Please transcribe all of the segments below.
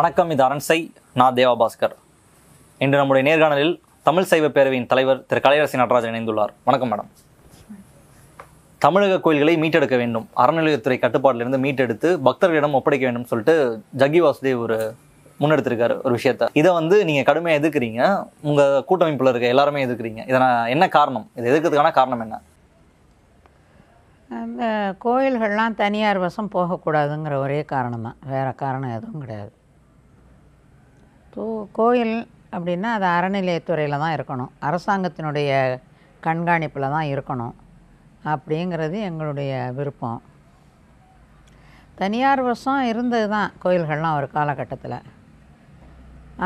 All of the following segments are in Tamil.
வணக்கம் இது அரண்சை நான் தேவா பாஸ்கர் இன்று நம்முடைய நேர்காணலில் தமிழ் சைவ பேரவையின் தலைவர் திரு கலையரசி நடராஜன் இணைந்துள்ளார் வணக்கம் மேடம் தமிழக கோயில்களை மீட்டெடுக்க வேண்டும் அறநிலையத்துறை கட்டுப்பாட்டிலிருந்து மீட்டெடுத்து பக்தர்களிடம் ஒப்படைக்க வேண்டும் சொல்லிட்டு ஜக்கி வாசுதேவ் ஒரு முன்னெடுத்திருக்காரு ஒரு விஷயத்த இதை வந்து நீங்கள் கடுமையாக எதிர்க்கிறீங்க உங்கள் கூட்டமைப்பில் இருக்க எல்லாருமே எதிர்க்கிறீங்க இதை நான் என்ன காரணம் இதை எதிர்க்கிறதுக்கான காரணம் என்ன கோயில்கள்லாம் தனியார் வசம் போகக்கூடாதுங்கிற ஒரே காரணம் தான் வேறு காரணம் எதுவும் கிடையாது ஸோ கோயில் அப்படின்னா அது அறநிலையத்துறையில் தான் இருக்கணும் அரசாங்கத்தினுடைய கண்காணிப்பில் தான் இருக்கணும் அப்படிங்கிறது எங்களுடைய விருப்பம் தனியார் வசம் இருந்தது தான் கோயில்கள்லாம் ஒரு காலகட்டத்தில்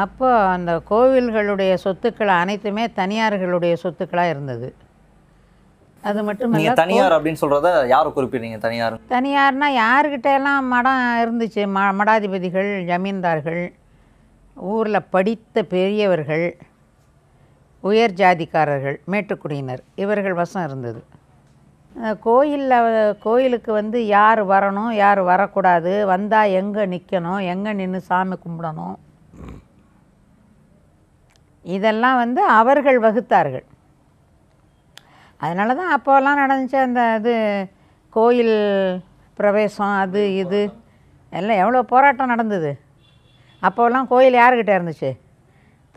அப்போ அந்த கோவில்களுடைய சொத்துக்கள் அனைத்துமே தனியார்களுடைய சொத்துக்களாக இருந்தது அது மட்டும் இல்லை தனியார் அப்படின்னு சொல்கிறத யார் குறிப்பிடுங்க தனியார் தனியார்னால் யாருக்கிட்ட எல்லாம் மடம் இருந்துச்சு ம மடாதிபதிகள் ஜமீன்தார்கள் ஊரில் படித்த பெரியவர்கள் உயர் ஜாதிக்காரர்கள் மேட்டுக்குடியினர் இவர்கள் வசம் இருந்தது கோயிலில் கோயிலுக்கு வந்து யார் வரணும் யார் வரக்கூடாது வந்தால் எங்கே நிற்கணும் எங்கே நின்று சாமி கும்பிடணும் இதெல்லாம் வந்து அவர்கள் வகுத்தார்கள் அதனால தான் அப்போல்லாம் நடந்துச்சு அந்த இது கோயில் பிரவேசம் அது இது எல்லாம் எவ்வளோ போராட்டம் நடந்தது அப்போல்லாம் கோயில் யாருக்கிட்ட இருந்துச்சு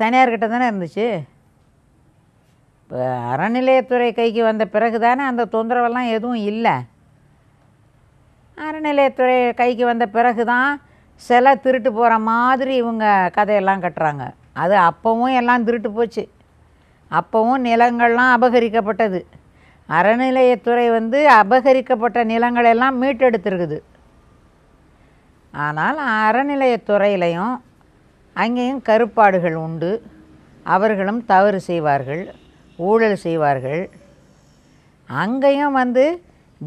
தனியார்கிட்ட தானே இருந்துச்சு இப்போ அறநிலையத்துறை கைக்கு வந்த பிறகு தானே அந்த தொந்தரவெல்லாம் எதுவும் இல்லை அறநிலையத்துறை கைக்கு வந்த பிறகு தான் சிலை திருட்டு போகிற மாதிரி இவங்க கதையெல்லாம் கட்டுறாங்க அது அப்போவும் எல்லாம் திருட்டு போச்சு அப்போவும் நிலங்கள்லாம் அபகரிக்கப்பட்டது அறநிலையத்துறை வந்து அபகரிக்கப்பட்ட நிலங்களெல்லாம் மீட்டெடுத்துருக்குது ஆனால் அறநிலையத்துறையிலையும் அங்கேயும் கருப்பாடுகள் உண்டு அவர்களும் தவறு செய்வார்கள் ஊழல் செய்வார்கள் அங்கேயும் வந்து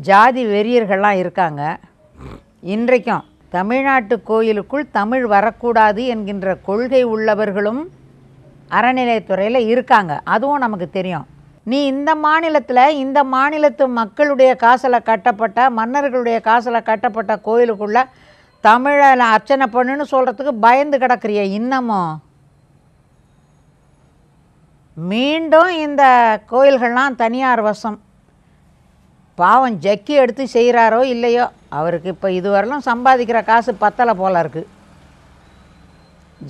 ஜாதி வெறியர்கள்லாம் இருக்காங்க இன்றைக்கும் தமிழ்நாட்டு கோயிலுக்குள் தமிழ் வரக்கூடாது என்கின்ற கொள்கை உள்ளவர்களும் அறநிலையத்துறையில் இருக்காங்க அதுவும் நமக்கு தெரியும் நீ இந்த மாநிலத்தில் இந்த மாநிலத்து மக்களுடைய காசில் கட்டப்பட்ட மன்னர்களுடைய காசில் கட்டப்பட்ட கோயிலுக்குள்ளே தமிழில் அர்ச்சனை பண்ணுன்னு சொல்கிறதுக்கு பயந்து கிடக்குறிய இன்னமும் மீண்டும் இந்த கோயில்கள்லாம் தனியார் வசம் பாவம் ஜக்கி எடுத்து செய்கிறாரோ இல்லையோ அவருக்கு இப்போ இதுவரையிலும் சம்பாதிக்கிற காசு பத்தலை போல இருக்குது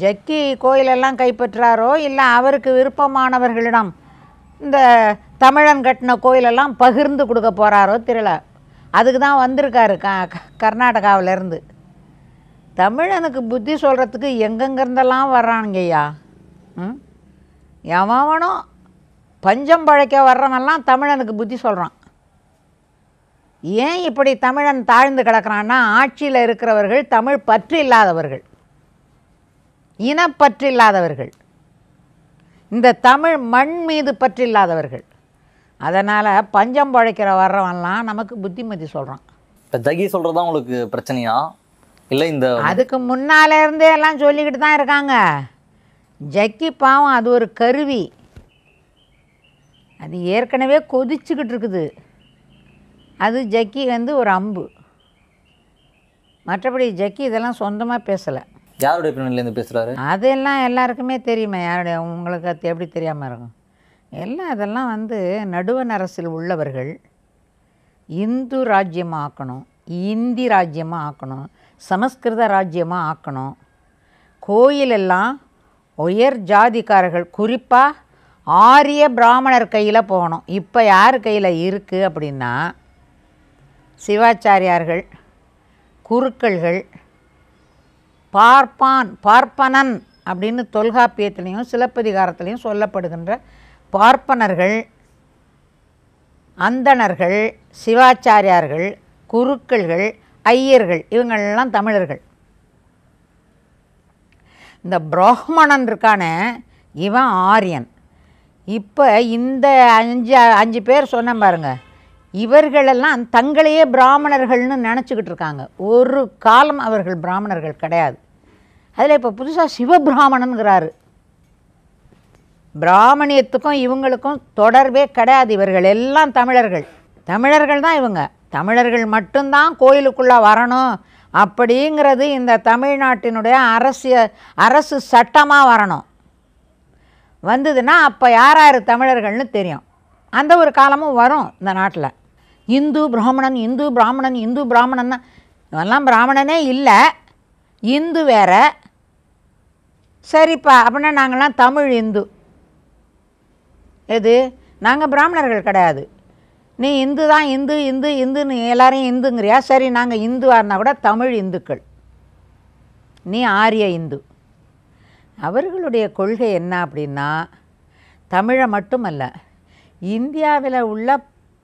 ஜக்கி கோயிலெல்லாம் கைப்பற்றாரோ இல்லை அவருக்கு விருப்பமானவர்களிடம் இந்த தமிழன் கட்டின கோயிலெல்லாம் பகிர்ந்து கொடுக்க போகிறாரோ தெரியல அதுக்கு தான் வந்திருக்காரு க கர்நாடகாவிலேருந்து தமிழனுக்கு புத்தி சொல்கிறதுக்கு எங்கெங்கிருந்தெல்லாம் வர்றானுங்கய்யா ம் எவனும் பஞ்சம் பழைக்க வர்றவன்லாம் தமிழனுக்கு புத்தி சொல்கிறான் ஏன் இப்படி தமிழன் தாழ்ந்து கிடக்கிறான்னா ஆட்சியில் இருக்கிறவர்கள் தமிழ் பற்று இல்லாதவர்கள் இனப்பற்று இல்லாதவர்கள் இந்த தமிழ் மண் மீது பற்று இல்லாதவர்கள் அதனால் பஞ்சம் பழைக்கிற வர்றவன்லாம் நமக்கு புத்திமதி சொல்கிறான் இப்போ ஜகி சொல்கிறது தான் உங்களுக்கு பிரச்சனையாக இல்லை இந்த அதுக்கு முன்னால இருந்தே எல்லாம் சொல்லிக்கிட்டு தான் இருக்காங்க ஜக்கி பாவம் அது ஒரு கருவி அது ஏற்கனவே கொதிச்சுக்கிட்டு இருக்குது அது ஜக்கி வந்து ஒரு அம்பு மற்றபடி ஜக்கி இதெல்லாம் சொந்தமாக பேசலை யாருடைய பின்னணியில் பேசுகிறாரு அதெல்லாம் எல்லாருக்குமே தெரியுமே யாருடைய உங்களுக்கு அது எப்படி தெரியாமல் இருக்கும் எல்லாம் இதெல்லாம் வந்து நடுவன் அரசில் உள்ளவர்கள் இந்து ராஜ்யமாக ஆக்கணும் இந்தி ராஜ்யமாக ஆக்கணும் சமஸ்கிருத ராஜ்யமாக ஆக்கணும் கோயிலெல்லாம் உயர் ஜாதிக்காரர்கள் குறிப்பாக ஆரிய பிராமணர் கையில் போகணும் இப்போ யார் கையில் இருக்குது அப்படின்னா சிவாச்சாரியார்கள் குருக்கள்கள் பார்ப்பான் பார்ப்பனன் அப்படின்னு தொல்காப்பியத்திலையும் சிலப்பதிகாரத்திலையும் சொல்லப்படுகின்ற பார்ப்பனர்கள் அந்தணர்கள் சிவாச்சாரியார்கள் குருக்கள்கள் ஐயர்கள் இவங்கள்லாம் தமிழர்கள் இந்த பிராமணன் இருக்கான இவன் ஆரியன் இப்போ இந்த அஞ்சு அஞ்சு பேர் சொன்ன பாருங்க இவர்களெல்லாம் தங்களையே பிராமணர்கள்னு நினச்சிக்கிட்டு இருக்காங்க ஒரு காலம் அவர்கள் பிராமணர்கள் கிடையாது அதில் இப்போ புதுசாக சிவபிராமணனுங்கிறாரு பிராமணியத்துக்கும் இவங்களுக்கும் தொடர்பே கிடையாது இவர்கள் எல்லாம் தமிழர்கள் தமிழர்கள் தான் இவங்க தமிழர்கள் மட்டும்தான் கோயிலுக்குள்ளே வரணும் அப்படிங்கிறது இந்த தமிழ்நாட்டினுடைய அரசிய அரசு சட்டமாக வரணும் வந்ததுன்னா அப்போ யார் யார் தமிழர்கள்னு தெரியும் அந்த ஒரு காலமும் வரும் இந்த நாட்டில் இந்து பிராமணன் இந்து பிராமணன் இந்து பிராமணன் இவெல்லாம் பிராமணனே இல்லை இந்து வேற சரிப்பா அப்படின்னா நாங்கள்லாம் தமிழ் இந்து எது நாங்கள் பிராமணர்கள் கிடையாது நீ இந்து தான் இந்து இந்து இந்துன்னு எல்லாரையும் இந்துங்கிறியா சரி நாங்கள் இந்துவாக இருந்தால் கூட தமிழ் இந்துக்கள் நீ ஆரிய இந்து அவர்களுடைய கொள்கை என்ன அப்படின்னா தமிழை மட்டுமல்ல இந்தியாவில் உள்ள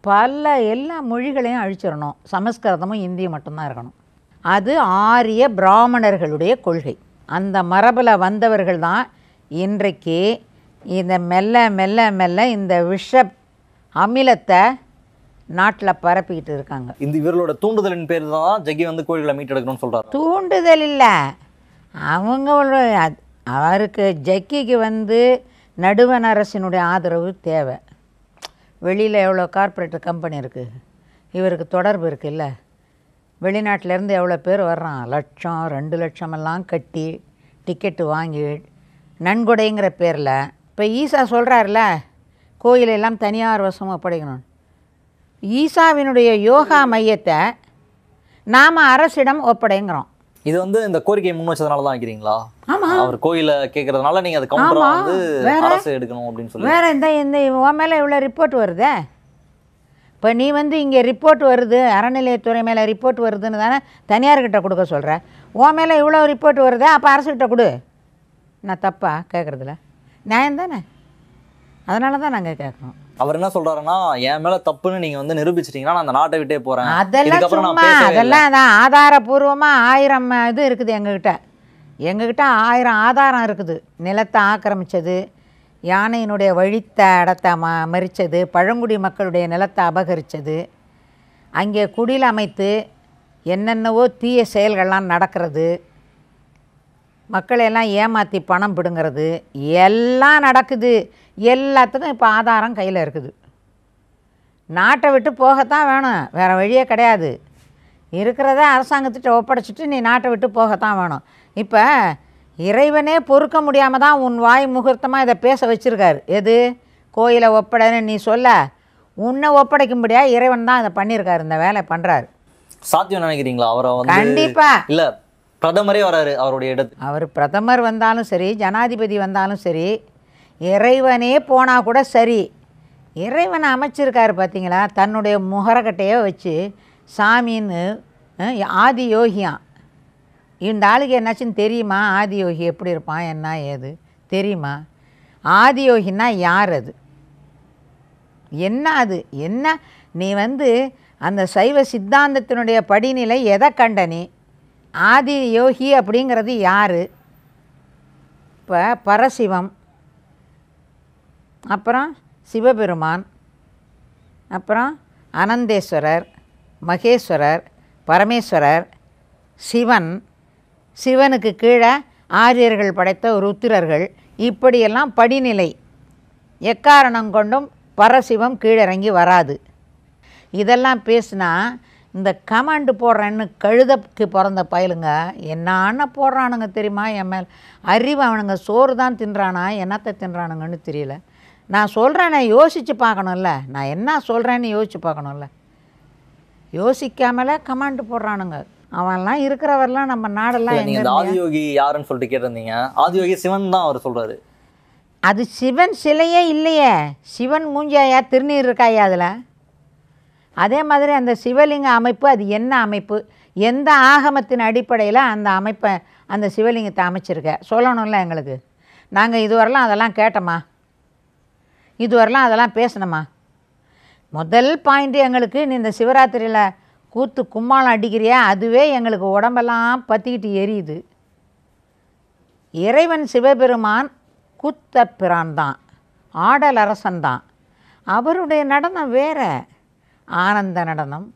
பல எல்லா மொழிகளையும் அழிச்சிடணும் சமஸ்கிருதமும் இந்தியும் மட்டும்தான் இருக்கணும் அது ஆரிய பிராமணர்களுடைய கொள்கை அந்த மரபில் வந்தவர்கள் தான் இன்றைக்கு இந்த மெல்ல மெல்ல மெல்ல இந்த விஷ அமிலத்தை நாட்டில் பரப்பிக்கிட்டு இருக்காங்க இந்த இவர்களோட தூண்டுதலின் பேர் தான் ஜக்கி வந்து கோழிகளை மீட்டெடுக்கணும்னு சொல்கிறார் தூண்டுதல் இல்லை அவங்களோட அவருக்கு ஜக்கிக்கு வந்து நடுவண் அரசினுடைய ஆதரவு தேவை வெளியில் எவ்வளோ கார்ப்பரேட் கம்பெனி இருக்குது இவருக்கு தொடர்பு இருக்குது இல்லை வெளிநாட்டிலேருந்து எவ்வளோ பேர் வர்றான் லட்சம் ரெண்டு லட்சமெல்லாம் கட்டி டிக்கெட்டு வாங்கி நன்கொடைங்கிற பேரில் இப்போ ஈசா சொல்கிறாருல கோயிலெல்லாம் தனியார் வசமாக படைக்கணும்னு ஈசாவினுடைய யோகா மையத்தை நாம் அரசிடம் ஒப்படைங்கிறோம் இது வந்து இந்த கோரிக்கை முன் வச்சதுனால தான் வைக்கிறீங்களா அவர் கோயில கேட்கறதுனால நீங்க அது கவுண்டரா வந்து அரசு எடுக்கணும் அப்படின்னு சொல்லி வேற இந்த இந்த உன் மேலே இவ்வளோ ரிப்போர்ட் வருதே இப்போ நீ வந்து இங்கே ரிப்போர்ட் வருது அறநிலையத்துறை மேலே ரிப்போர்ட் வருதுன்னு தானே தனியார்கிட்ட கொடுக்க சொல்கிற உன் மேலே இவ்வளோ ரிப்போர்ட் வருதே அப்போ அரசுகிட்ட கொடு நான் தப்பா கேட்குறதில்ல நியாயம் தானே அதனால தான் நாங்கள் கேட்குறோம் அவர் என்ன சொல்றாருன்னா என் மேல தப்புன்னு நீங்க வந்து நிரூபிச்சிட்டீங்கன்னா நான் அந்த நாட்டை விட்டே போறேன் அதெல்லாம் அதெல்லாம் தான் ஆதாரபூர்வமா ஆயிரம் இது இருக்குது எங்ககிட்ட எங்ககிட்ட ஆயிரம் ஆதாரம் இருக்குது நிலத்தை ஆக்கிரமிச்சது யானையினுடைய வழித்த இடத்த ம மறித்தது பழங்குடி மக்களுடைய நிலத்தை அபகரித்தது அங்கே குடில் அமைத்து என்னென்னவோ தீய செயல்கள்லாம் நடக்கிறது மக்களையெல்லாம் ஏமாற்றி பணம் பிடுங்கிறது எல்லாம் நடக்குது எல்லாத்துக்கும் இப்போ ஆதாரம் கையில் இருக்குது நாட்டை விட்டு போகத்தான் வேணும் வேறு வழியே கிடையாது இருக்கிறத அரசாங்கத்திட்ட ஒப்படைச்சிட்டு நீ நாட்டை விட்டு போகத்தான் வேணும் இப்போ இறைவனே பொறுக்க முடியாமல் தான் உன் வாய் முகூர்த்தமாக இதை பேச வச்சுருக்காரு எது கோயிலை ஒப்படைன்னு நீ சொல்ல உன்னை ஒப்படைக்கும்படியா இறைவன் தான் இதை பண்ணியிருக்காரு இந்த வேலை பண்ணுறாரு சாத்தியம் நினைக்கிறீங்களா அவரை கண்டிப்பாக இல்லை பிரதமரே வராரு அவருடைய இடத்து அவர் பிரதமர் வந்தாலும் சரி ஜனாதிபதி வந்தாலும் சரி இறைவனே போனால் கூட சரி இறைவனை அமைச்சிருக்காரு பார்த்தீங்களா தன்னுடைய முகரக்கட்டையோ வச்சு சாமின்னு ஆதி யோகியான் இந்த ஆளுக்கு என்னாச்சுன்னு தெரியுமா ஆதி யோகி எப்படி இருப்பான் என்ன ஏது தெரியுமா ஆதி யோகின்னா யார் அது என்ன அது என்ன நீ வந்து அந்த சைவ சித்தாந்தத்தினுடைய படிநிலை எதை கண்ட நீ ஆதி யோகி அப்படிங்கிறது யார் இப்போ பரசிவம் அப்புறம் சிவபெருமான் அப்புறம் அனந்தேஸ்வரர் மகேஸ்வரர் பரமேஸ்வரர் சிவன் சிவனுக்கு கீழே ஆரியர்கள் படைத்த ருத்திரர்கள் இப்படியெல்லாம் படிநிலை எக்காரணம் கொண்டும் பரசிவம் கீழிறங்கி வராது இதெல்லாம் பேசினா இந்த கமாண்டு போடுறேன்னு கழுதக்கு பிறந்த பயலுங்க என்னான்னு போடுறானுங்க தெரியுமா என் மேல் அறிவு அவனுங்க சோறு தான் தின்றானா என்னத்தை தின்றானுங்கன்னு தெரியல நான் சொல்கிறேன்னு யோசித்து பார்க்கணும்ல நான் என்ன சொல்கிறேன்னு யோசித்து பார்க்கணும்ல யோசிக்காமலே கமாண்ட் போடுறானுங்க அவன்லாம் இருக்கிறவரெல்லாம் நம்ம நாடெல்லாம் நீங்கள் ஆதியோகி யாருன்னு சொல்லிட்டு கேட்டிருந்தீங்க ஆதியோகி சிவன் தான் அவர் சொல்றாரு அது சிவன் சிலையே இல்லையே சிவன் மூஞ்சாயா திருநீர் இருக்காயா அதில் அதே மாதிரி அந்த சிவலிங்க அமைப்பு அது என்ன அமைப்பு எந்த ஆகமத்தின் அடிப்படையில் அந்த அமைப்பை அந்த சிவலிங்கத்தை அமைச்சிருக்க சொல்லணும்ல எங்களுக்கு நாங்கள் இதுவரெல்லாம் அதெல்லாம் கேட்டோமா இதுவரெல்லாம் அதெல்லாம் பேசணுமா முதல் பாயிண்ட்டு எங்களுக்கு நீ இந்த சிவராத்திரியில் கூத்து கும்மாளம் அடிக்கிறியா அதுவே எங்களுக்கு உடம்பெல்லாம் பற்றிக்கிட்டு எரியுது இறைவன் சிவபெருமான் கூத்த பிரான் தான் ஆடல் அரசன் தான் அவருடைய நடனம் வேற ஆனந்த நடனம்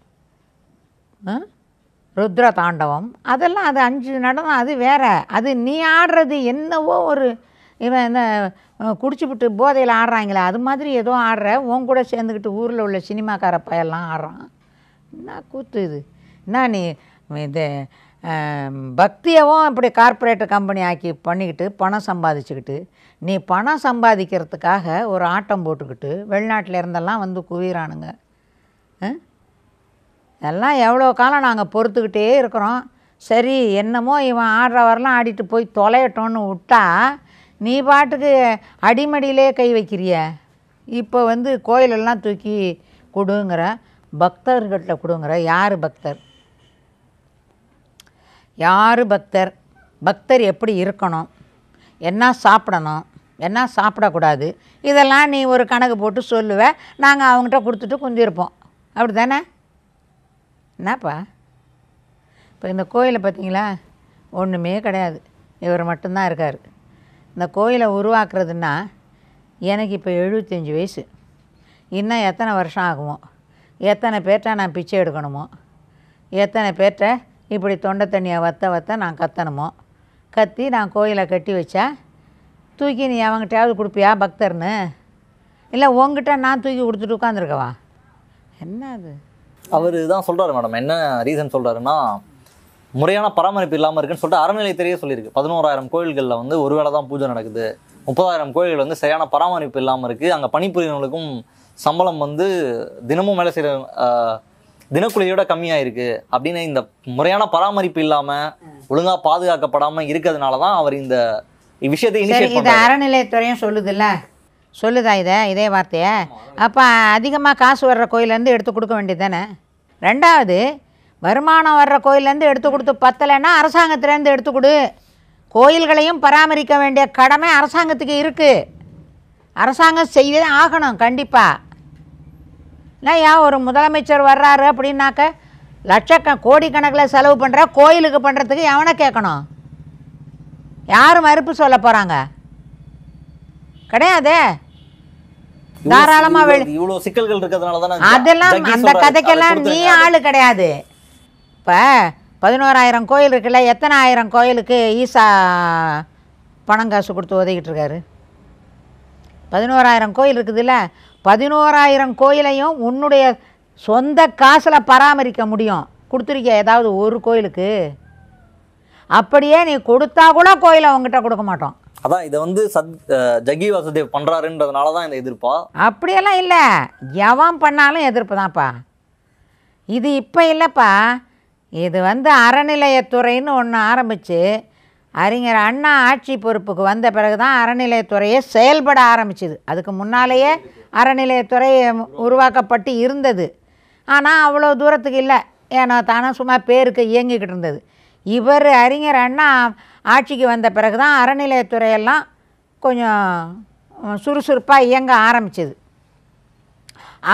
ருத்ர தாண்டவம் அதெல்லாம் அது அஞ்சு நடனம் அது வேற அது நீ ஆடுறது என்னவோ ஒரு இவன் இந்த குடிச்சுப்புட்டு போதையில் ஆடுறாங்களே அது மாதிரி ஏதோ ஆடுற உன் கூட சேர்ந்துக்கிட்டு ஊரில் உள்ள சினிமாக்கார பயெல்லாம் ஆடுறான் என்ன கூத்து இது என்ன நீ இது பக்தியவும் இப்படி கார்பரேட்டர் கம்பெனி ஆக்கி பண்ணிக்கிட்டு பணம் சம்பாதிச்சுக்கிட்டு நீ பணம் சம்பாதிக்கிறதுக்காக ஒரு ஆட்டம் போட்டுக்கிட்டு வெளிநாட்டில் இருந்தெல்லாம் வந்து குவிகிறானுங்க எல்லாம் எவ்வளோ காலம் நாங்கள் பொறுத்துக்கிட்டே இருக்கிறோம் சரி என்னமோ இவன் ஆடுற வரலாம் ஆடிட்டு போய் தொலையட்டோன்னு விட்டா நீ பாட்டுக்கு அடிமடியிலே கை வைக்கிறிய இப்போ வந்து கோயிலெல்லாம் தூக்கி கொடுங்கிற பக்தர்கிட்ட கொடுங்கிற யார் பக்தர் யார் பக்தர் பக்தர் எப்படி இருக்கணும் என்ன சாப்பிடணும் என்ன சாப்பிடக்கூடாது இதெல்லாம் நீ ஒரு கணக்கு போட்டு சொல்லுவ நாங்கள் அவங்ககிட்ட கொடுத்துட்டு குந்திருப்போம் அப்படி தானே என்னப்பா இப்போ இந்த கோயிலை பார்த்தீங்களா ஒன்றுமே கிடையாது இவர் மட்டும்தான் இருக்கார் இந்த கோயிலை உருவாக்குறதுன்னா எனக்கு இப்போ எழுபத்தஞ்சி வயசு இன்னும் எத்தனை வருஷம் ஆகுமோ எத்தனை பேர்ட்ட நான் பிச்சை எடுக்கணுமோ எத்தனை பேர்கிட்ட இப்படி தொண்டை தண்ணியை வத்த வத்த நான் கத்தணுமோ கத்தி நான் கோயிலை கட்டி வச்சா தூக்கி நீ அவங்ககிட்டயாவது கொடுப்பியா பக்தர்னு இல்லை உங்ககிட்ட நான் தூக்கி கொடுத்துட்டு உட்காந்துருக்கவா என்ன அது அவர் தான் சொல்கிறாரு மேடம் என்ன ரீசன் சொல்கிறாருன்னா முறையான பராமரிப்பு இல்லாமல் இருக்குன்னு சொல்லிட்டு அறநிலையத்துறையே சொல்லியிருக்கு பதினோராயிரம் கோயில்களில் வந்து ஒரு வேளை தான் பூஜை நடக்குது முப்பதாயிரம் கோயில்கள் வந்து சரியான பராமரிப்பு இல்லாமல் இருக்குது அங்கே பணிபுரியவங்களுக்கும் சம்பளம் வந்து தினமும் வேலை செய்கிற தினக்குழியோட கம்மியாக இருக்குது அப்படின்னு இந்த முறையான பராமரிப்பு இல்லாமல் ஒழுங்காக பாதுகாக்கப்படாமல் இருக்கிறதுனால தான் அவர் இந்த விஷயத்தை இது அறநிலையத்துறையும் சொல்லுதுல்ல சொல்லுதா இதை இதே வார்த்தையை அப்போ அதிகமாக காசு வர்ற கோயிலேருந்து எடுத்து கொடுக்க வேண்டியது தானே ரெண்டாவது வருமானம் வர்ற கோயிலேருந்து எடுத்து கொடுத்து பத்தலைன்னா அரசாங்கத்துலேருந்து எடுத்து கொடு கோயில்களையும் பராமரிக்க வேண்டிய கடமை அரசாங்கத்துக்கு இருக்குது அரசாங்கம் செய்வே ஆகணும் கண்டிப்பாக நான் ஏன் ஒரு முதலமைச்சர் வர்றாரு அப்படின்னாக்க லட்சக்க கோடிக்கணக்கில் செலவு பண்ணுற கோயிலுக்கு பண்ணுறதுக்கு எவனை கேட்கணும் யார் மறுப்பு சொல்ல போகிறாங்க கிடையாதே தாராளமாக அதெல்லாம் அந்த கதைக்கெல்லாம் நீ ஆள் கிடையாது இப்போ பதினோராயிரம் கோயில் இருக்குல்ல எத்தனை ஆயிரம் கோயிலுக்கு ஈசா பணம் காசு கொடுத்து உதவிக்கிட்டு இருக்காரு பதினோராயிரம் கோயில் இருக்குதுல்ல பதினோராயிரம் கோயிலையும் உன்னுடைய சொந்த காசில் பராமரிக்க முடியும் கொடுத்துருக்கிய ஏதாவது ஒரு கோயிலுக்கு அப்படியே நீ கொடுத்தா கூட கோயிலை அவங்ககிட்ட கொடுக்க மாட்டோம் அதான் இதை வந்து சத் ஜகி வசதி பண்ணுறாருன்றதுனால தான் இந்த எதிர்ப்பா அப்படியெல்லாம் இல்லை எவன் பண்ணாலும் எதிர்ப்பு தான்ப்பா இது இப்போ இல்லைப்பா இது வந்து அறநிலையத்துறைன்னு ஒன்று ஆரம்பித்து அறிஞர் அண்ணா ஆட்சி பொறுப்புக்கு வந்த பிறகு தான் அறநிலையத்துறையே செயல்பட ஆரம்பிச்சுது அதுக்கு முன்னாலேயே அறநிலையத்துறை உருவாக்கப்பட்டு இருந்தது ஆனால் அவ்வளோ தூரத்துக்கு இல்லை ஏன்னா தானே சும்மா பேருக்கு இயங்கிக்கிட்டு இருந்தது இவர் அறிஞர் அண்ணா ஆட்சிக்கு வந்த பிறகு தான் அறநிலையத்துறையெல்லாம் கொஞ்சம் சுறுசுறுப்பாக இயங்க ஆரம்பிச்சது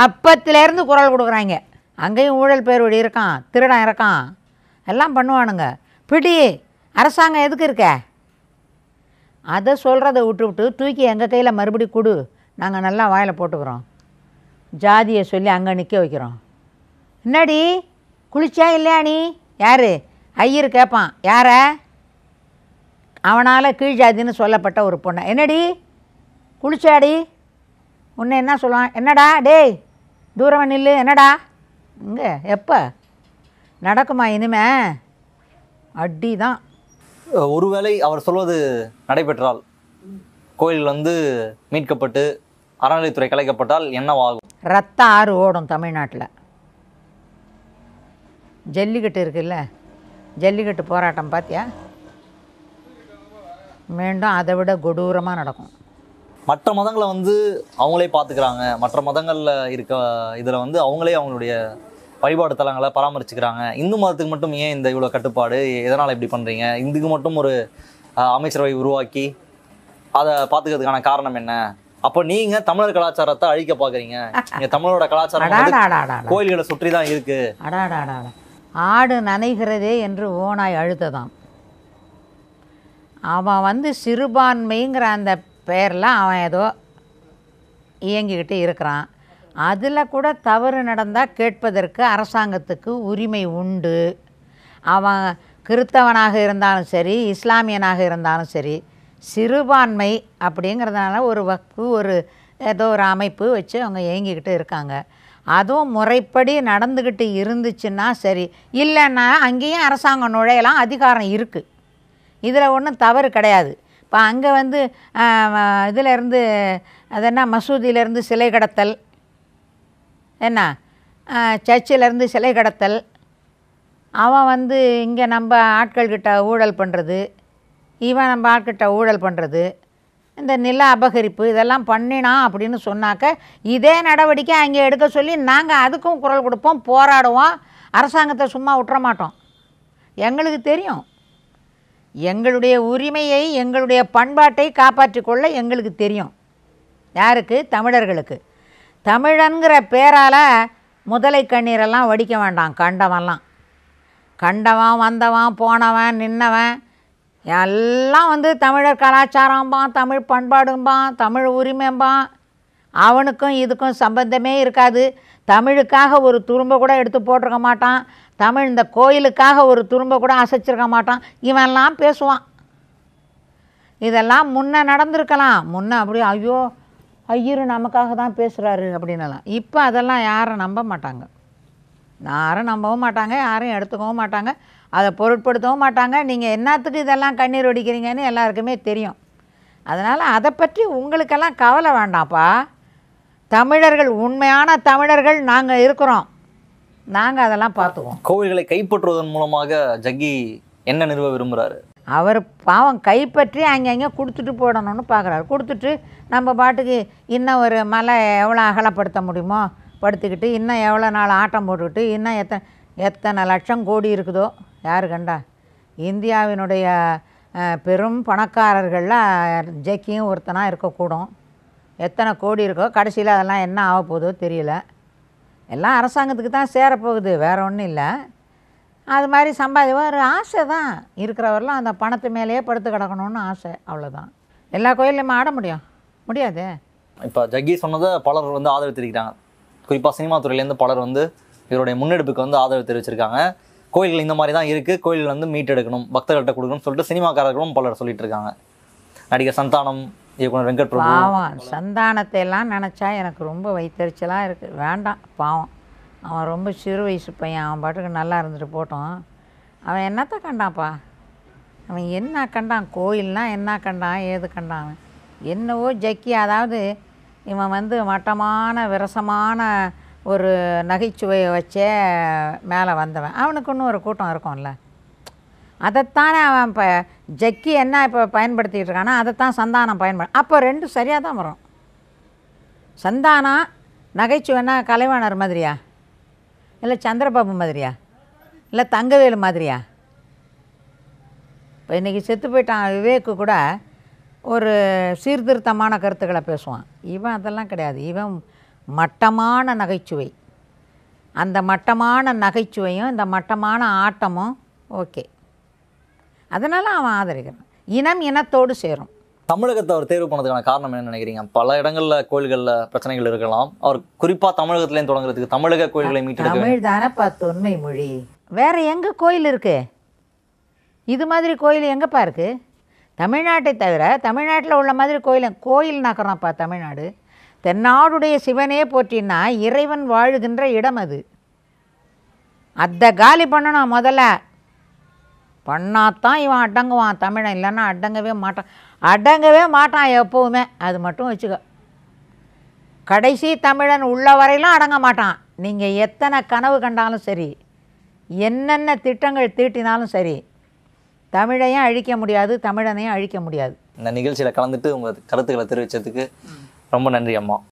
அப்பத்திலேருந்து குரல் கொடுக்குறாங்க அங்கேயும் ஊழல் பேர்வழி இருக்கான் திருடன் இருக்கான் எல்லாம் பண்ணுவானுங்க பிடி அரசாங்கம் எதுக்கு இருக்க அதை சொல்கிறத விட்டுவிட்டு தூக்கி எங்கள் கையில் மறுபடி கொடு நாங்கள் நல்லா வாயில் போட்டுக்கிறோம் ஜாதியை சொல்லி அங்கே நிற்க வைக்கிறோம் என்னடி குளிச்சா இல்லையா நீ யார் ஐயர் கேட்பான் யார அவனால் கீழ் ஜாதின்னு சொல்லப்பட்ட ஒரு பொண்ணை என்னடி குளிச்சாடி உன்னை என்ன சொல்லுவான் என்னடா டேய் தூரம் நில்லு என்னடா இங்கே எப்போ நடக்குமா இனிமே அடி தான் ஒருவேளை அவர் சொல்வது நடைபெற்றால் கோயில் வந்து மீட்கப்பட்டு அறநிலைத்துறை கலைக்கப்பட்டால் என்னவாகும் ரத்த ஆறு ஓடும் தமிழ்நாட்டில் ஜல்லிக்கட்டு இருக்குல்ல ஜல்லிக்கட்டு போராட்டம் பார்த்தியா மீண்டும் அதை விட கொடூரமாக நடக்கும் மற்ற மதங்களை வந்து அவங்களே பார்த்துக்கிறாங்க மற்ற மதங்களில் இருக்க இதில் வந்து அவங்களே அவங்களுடைய வழிபாடு தலங்களை பராமரிச்சுக்கிறாங்க இந்து மதத்துக்கு மட்டும் ஏன் இந்த இவ்வளோ கட்டுப்பாடு எதனால் இப்படி பண்ணுறீங்க இந்துக்கு மட்டும் ஒரு அமைச்சரவை உருவாக்கி அதை பார்த்துக்கிறதுக்கான காரணம் என்ன அப்போ நீங்க தமிழர் கலாச்சாரத்தை அழிக்க பாக்குறீங்க நீங்கள் தமிழோட கலாச்சாரம் கோயில்களை சுற்றி தான் இருக்கு ஆடு நனைகிறதே என்று ஓனாய் அழுத்ததான் அவன் வந்து சிறுபான்மைங்கிற அந்த பேரில் அவன் ஏதோ இயங்கிக்கிட்டு இருக்கிறான் அதில் கூட தவறு நடந்தால் கேட்பதற்கு அரசாங்கத்துக்கு உரிமை உண்டு அவன் கிறித்தவனாக இருந்தாலும் சரி இஸ்லாமியனாக இருந்தாலும் சரி சிறுபான்மை அப்படிங்கிறதுனால ஒரு வக்கு ஒரு ஏதோ ஒரு அமைப்பு வச்சு அவங்க இயங்கிக்கிட்டு இருக்காங்க அதுவும் முறைப்படி நடந்துக்கிட்டு இருந்துச்சுன்னா சரி இல்லைன்னா அங்கேயும் அரசாங்கம் நுழையலாம் அதிகாரம் இருக்குது இதில் ஒன்றும் தவறு கிடையாது இப்போ அங்கே வந்து இதிலேருந்து அது என்ன மசூதியிலேருந்து சிலை கடத்தல் என்ன சர்ச்சிலேருந்து சிலை கடத்தல் அவன் வந்து இங்கே நம்ம ஆட்கள்கிட்ட ஊழல் பண்ணுறது இவன் நம்ம ஆட்கிட்ட ஊழல் பண்ணுறது இந்த நில அபகரிப்பு இதெல்லாம் பண்ணினான் அப்படின்னு சொன்னாக்க இதே நடவடிக்கை அங்கே எடுக்க சொல்லி நாங்கள் அதுக்கும் குரல் கொடுப்போம் போராடுவோம் அரசாங்கத்தை சும்மா விட்டுற மாட்டோம் எங்களுக்கு தெரியும் எங்களுடைய உரிமையை எங்களுடைய பண்பாட்டை காப்பாற்றிக்கொள்ள எங்களுக்கு தெரியும் யாருக்கு தமிழர்களுக்கு தமிழன்கிற பேரால் முதலை கண்ணீரெல்லாம் வடிக்க வேண்டாம் கண்டவன்லாம் கண்டவன் வந்தவன் போனவன் நின்னவன் எல்லாம் வந்து தமிழர் கலாச்சாரம்பான் தமிழ் பண்பாடும்பான் தமிழ் உரிமைம்பான் அவனுக்கும் இதுக்கும் சம்பந்தமே இருக்காது தமிழுக்காக ஒரு துரும்ப கூட எடுத்து போட்டிருக்க மாட்டான் தமிழ் இந்த கோயிலுக்காக ஒரு துரும்ப கூட அசைச்சிருக்க மாட்டான் இவன்லாம் பேசுவான் இதெல்லாம் முன்னே நடந்திருக்கலாம் முன்னே அப்படி ஐயோ ஐயரு நமக்காக தான் பேசுகிறாரு அப்படின்னலாம் இப்போ அதெல்லாம் யாரும் நம்ப மாட்டாங்க யாரும் நம்பவும் மாட்டாங்க யாரும் எடுத்துக்கவும் மாட்டாங்க அதை பொருட்படுத்தவும் மாட்டாங்க நீங்கள் என்னத்துக்கு இதெல்லாம் கண்ணீர் ஒடிக்கிறீங்கன்னு எல்லாருக்குமே தெரியும் அதனால் அதை பற்றி உங்களுக்கெல்லாம் கவலை வேண்டாம்ப்பா தமிழர்கள் உண்மையான தமிழர்கள் நாங்கள் இருக்கிறோம் நாங்கள் அதெல்லாம் பார்த்துவோம் கோவில்களை கைப்பற்றுவதன் மூலமாக ஜக்கி என்ன நிறுவ விரும்புகிறாரு அவர் பாவம் கைப்பற்றி அங்கங்கே கொடுத்துட்டு போடணும்னு பார்க்குறாரு கொடுத்துட்டு நம்ம பாட்டுக்கு இன்னும் ஒரு மலை எவ்வளோ அகலப்படுத்த முடியுமோ படுத்துக்கிட்டு இன்னும் எவ்வளோ நாள் ஆட்டம் போட்டுக்கிட்டு இன்னும் எத்தனை எத்தனை லட்சம் கோடி இருக்குதோ யார் கண்டா இந்தியாவினுடைய பெரும் பணக்காரர்களில் ஜக்கியும் ஒருத்தனாக இருக்கக்கூடும் எத்தனை கோடி இருக்கோ கடைசியில் அதெல்லாம் என்ன ஆக போதோ தெரியல எல்லாம் அரசாங்கத்துக்கு தான் சேரப்போகுது வேறு ஒன்றும் இல்லை அது மாதிரி சம்பாதி ஒரு ஆசை தான் இருக்கிறவரெலாம் அந்த பணத்து மேலேயே படுத்து கிடக்கணும்னு ஆசை அவ்வளோதான் எல்லா கோயிலையும் ஆட முடியும் முடியாது இப்போ ஜக்கி சொன்னதை பலர் வந்து ஆதரவு தெரிவிக்கிறாங்க குறிப்பாக சினிமா துறையிலேருந்து பலர் வந்து இவருடைய முன்னெடுப்புக்கு வந்து ஆதரவு தெரிவிச்சிருக்காங்க கோயில்கள் இந்த மாதிரி தான் இருக்குது கோயில்கள் வந்து மீட்டெடுக்கணும் எடுக்கணும் பக்தர்கள்ட்ட கொடுக்கணும்னு சொல்லிட்டு சினிமாக்காரர்களும் பலர் சொல்லிட்டு இருக்காங்க நடிகர் சந்தானம் இயக்குனர் வெங்கட் பாவம் சந்தானத்தை எல்லாம் நினச்சா எனக்கு ரொம்ப வைத்தறிச்சலாக இருக்குது வேண்டாம் பாவம் அவன் ரொம்ப சிறு வயசு பையன் அவன் பாட்டுக்கு நல்லா இருந்துட்டு போட்டோம் அவன் என்னத்தை கண்டான்ப்பா அவன் என்ன கண்டான் கோயில்னா என்ன கண்டான் ஏது கண்டான் என்னவோ ஜக்கி அதாவது இவன் வந்து மட்டமான விரசமான ஒரு நகைச்சுவையை வச்சே மேலே வந்தவன் அவனுக்கு இன்னும் ஒரு கூட்டம் இருக்கும்ல அதைத்தானே அவன் இப்போ ஜக்கி என்ன இப்போ பயன்படுத்திகிட்டு இருக்கானா அதைத்தான் சந்தானம் பயன்படு அப்போ ரெண்டும் சரியாக தான் வரும் சந்தானம் நகைச்சுவைன்னா கலைவாணர் மாதிரியா இல்லை சந்திரபாபு மாதிரியா இல்லை தங்கவேலு மாதிரியா இப்போ இன்றைக்கி செத்து போயிட்டான் விவேக்கு கூட ஒரு சீர்திருத்தமான கருத்துக்களை பேசுவான் இவன் அதெல்லாம் கிடையாது இவன் மட்டமான நகைச்சுவை அந்த மட்டமான நகைச்சுவையும் இந்த மட்டமான ஆட்டமும் ஓகே அதனால் அவன் ஆதரிக்கிறான் இனம் இனத்தோடு சேரும் தமிழகத்தை அவர் தேர்வு பண்ணதுக்கான காரணம் என்ன நினைக்கிறீங்க பல இடங்களில் கோயில்களில் பிரச்சனைகள் இருக்கலாம் அவர் குறிப்பாக தமிழகத்துலேயும் தொடங்குறதுக்கு தமிழக கோயில்களை மீட்டு தமிழ் தானப்பா தொன்மை மொழி வேறு எங்கே கோயில் இருக்குது இது மாதிரி கோயில் எங்கேப்பா இருக்குது தமிழ்நாட்டை தவிர தமிழ்நாட்டில் உள்ள மாதிரி கோயில் கோயில் நகரம்ப்பா தமிழ்நாடு தென்னாடுடைய சிவனே போற்றின்னா இறைவன் வாழுகின்ற இடம் அது அதை காலி பண்ணணும் முதல்ல பண்ணாதான் இவன் அடங்குவான் தமிழன் இல்லைன்னா அடங்கவே மாட்டான் அடங்கவே மாட்டான் எப்போவுமே அது மட்டும் வச்சுக்க கடைசி தமிழன் உள்ள வரையிலும் அடங்க மாட்டான் நீங்கள் எத்தனை கனவு கண்டாலும் சரி என்னென்ன திட்டங்கள் தீட்டினாலும் சரி தமிழையும் அழிக்க முடியாது தமிழனையும் அழிக்க முடியாது இந்த நிகழ்ச்சியில் கலந்துட்டு உங்கள் கருத்துக்களை தெரிவித்ததுக்கு ரொம்ப நன்றி அம்மா